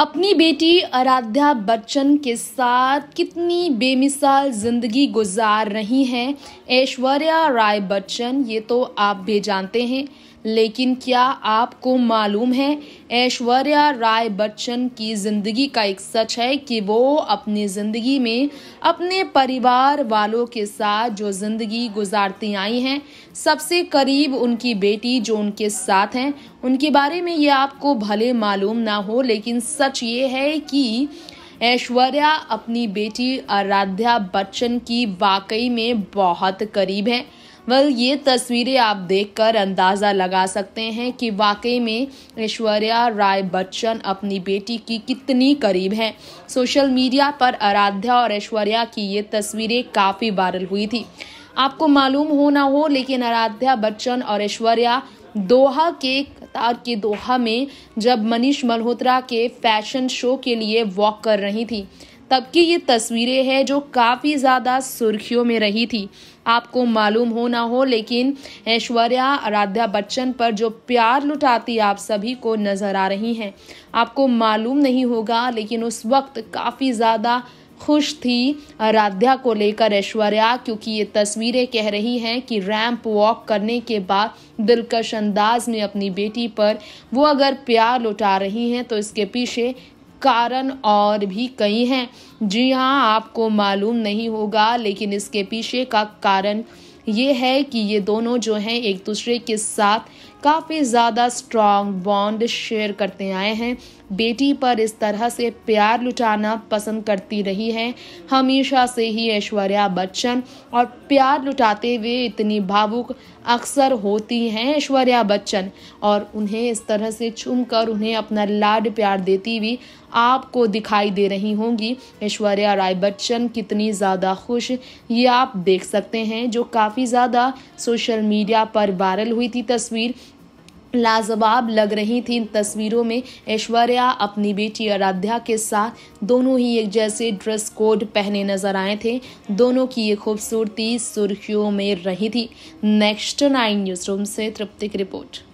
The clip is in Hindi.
अपनी बेटी आराध्या बच्चन के साथ कितनी बेमिसाल जिंदगी गुजार रही हैं ऐश्वर्या राय बच्चन ये तो आप भी जानते हैं लेकिन क्या आपको मालूम है ऐश्वर्या राय बच्चन की ज़िंदगी का एक सच है कि वो अपनी ज़िंदगी में अपने परिवार वालों के साथ जो ज़िंदगी गुजारती आई हैं सबसे करीब उनकी बेटी जो उनके साथ हैं उनके बारे में ये आपको भले मालूम ना हो लेकिन सच ये है कि ऐश्वर्या अपनी बेटी आराध्या बच्चन की वाकई में बहुत करीब है वेल ये तस्वीरें आप देखकर अंदाज़ा लगा सकते हैं कि वाकई में ऐश्वर्या राय बच्चन अपनी बेटी की कितनी करीब हैं सोशल मीडिया पर आराध्या और ऐश्वर्या की ये तस्वीरें काफ़ी वायरल हुई थी आपको मालूम हो ना हो लेकिन आराध्या बच्चन और ऐश्वर्या दोहा के कतार के दोहा में जब मनीष मल्होत्रा के फैशन शो के लिए वॉक कर रही थी तब की ये तस्वीरें हैं जो काफ़ी ज़्यादा सुर्खियों में रही थी आपको मालूम हो ना हो लेकिन ऐश्वर्या आराध्या बच्चन पर जो प्यार लुटाती आप सभी को नज़र आ रही हैं आपको मालूम नहीं होगा लेकिन उस वक्त काफ़ी ज़्यादा खुश थी आराध्या को लेकर ऐश्वर्या क्योंकि ये तस्वीरें कह रही हैं कि रैंप वॉक करने के बाद दिलकश अंदाज में अपनी बेटी पर वो अगर प्यार लुटा रही हैं तो इसके पीछे कारण और भी कई हैं जी हाँ आपको मालूम नहीं होगा लेकिन इसके पीछे का कारण ये है कि ये दोनों जो हैं एक दूसरे के साथ काफ़ी ज़्यादा स्ट्रॉन्ग बॉन्ड शेयर करते आए हैं बेटी पर इस तरह से प्यार लुटाना पसंद करती रही हैं हमेशा से ही ऐश्वर्या बच्चन और प्यार लुटाते हुए इतनी भावुक अक्सर होती हैं ऐश्वर्या बच्चन और उन्हें इस तरह से चुम कर उन्हें अपना लाड प्यार देती हुई आपको दिखाई दे रही होंगी ऐश्वर्या राय बच्चन कितनी ज़्यादा खुश ये आप देख सकते हैं जो काफ़ी ज़्यादा सोशल मीडिया पर वायरल हुई थी तस्वीर लाजवाब लग रही थी इन तस्वीरों में ऐश्वर्या अपनी बेटी आराध्या के साथ दोनों ही एक जैसे ड्रेस कोड पहने नजर आए थे दोनों की ये खूबसूरती सुर्खियों में रही थी नेक्स्ट नाइन न्यूज़ रूम से तृप्तिक रिपोर्ट